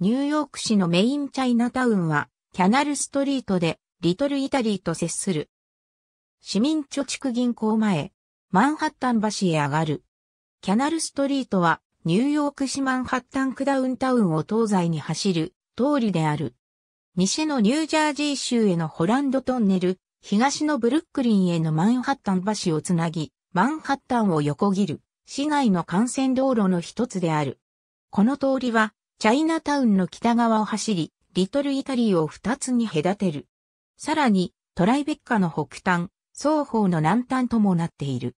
ニューヨーク市のメインチャイナタウンは、キャナルストリートで、リトルイタリーと接する。市民貯蓄銀行前、マンハッタン橋へ上がる。キャナルストリートは、ニューヨーク市マンハッタンクダウンタウンを東西に走る通りである。西のニュージャージー州へのホランドトンネル、東のブルックリンへのマンハッタン橋をつなぎ、マンハッタンを横切る、市内の幹線道路の一つである。この通りは、チャイナタウンの北側を走り、リトルイタリーを二つに隔てる。さらに、トライベッカの北端、双方の南端ともなっている。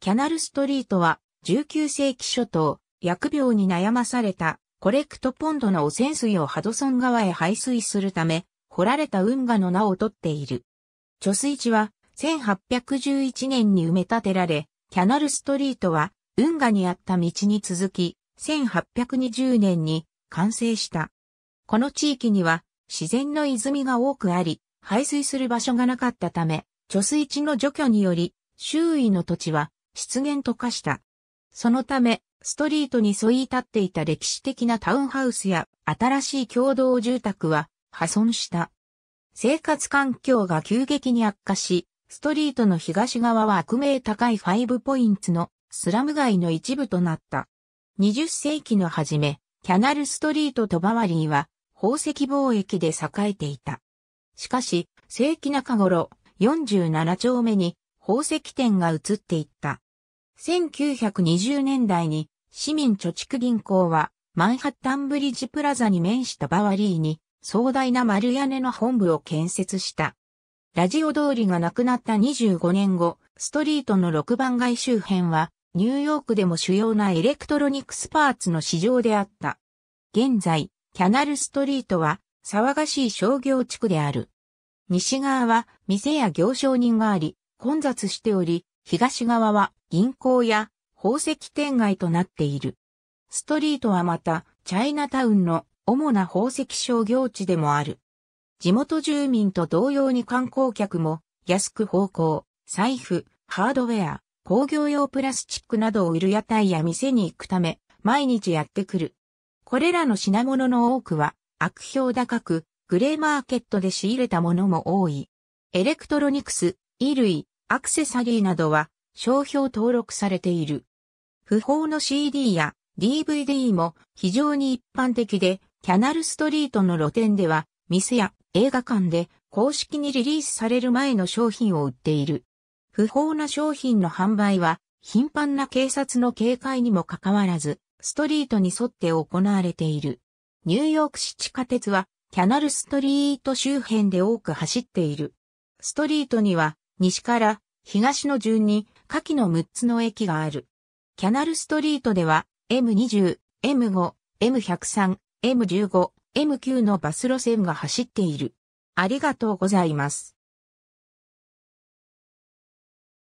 キャナルストリートは、19世紀初頭、薬病に悩まされたコレクトポンドの汚染水をハドソン川へ排水するため、掘られた運河の名を取っている。貯水池は1811年に埋め立てられ、キャナルストリートは運河にあった道に続き、1820年に完成した。この地域には自然の泉が多くあり、排水する場所がなかったため、貯水池の除去により、周囲の土地は湿原と化した。そのため、ストリートに沿い立っていた歴史的なタウンハウスや新しい共同住宅は破損した。生活環境が急激に悪化し、ストリートの東側は悪名高いファイブポインツのスラム街の一部となった。20世紀の初め、キャナルストリートとバワリーは宝石貿易で栄えていた。しかし、世紀中頃、47丁目に宝石店が移っていった。1920年代に市民貯蓄銀行はマンハッタンブリッジプラザに面したバワリーに壮大な丸屋根の本部を建設した。ラジオ通りがなくなった25年後、ストリートの6番街周辺はニューヨークでも主要なエレクトロニクスパーツの市場であった。現在、キャナルストリートは騒がしい商業地区である。西側は店や行商人があり、混雑しており、東側は銀行や宝石店街となっている。ストリートはまた、チャイナタウンの主な宝石商業地でもある。地元住民と同様に観光客も安く方向、財布、ハードウェア、工業用プラスチックなどを売る屋台や店に行くため、毎日やってくる。これらの品物の多くは、悪評高く、グレーマーケットで仕入れたものも多い。エレクトロニクス、衣類、アクセサリーなどは、商標登録されている。不法の CD や DVD も非常に一般的で、キャナルストリートの露店では、店や映画館で公式にリリースされる前の商品を売っている。不法な商品の販売は、頻繁な警察の警戒にもかかわらず、ストリートに沿って行われている。ニューヨーク市地下鉄は、キャナルストリート周辺で多く走っている。ストリートには、西から東の順に、下記の6つの駅がある。キャナルストリートでは、M20、M5、M103、M15、M9 のバス路線が走っている。ありがとうございます。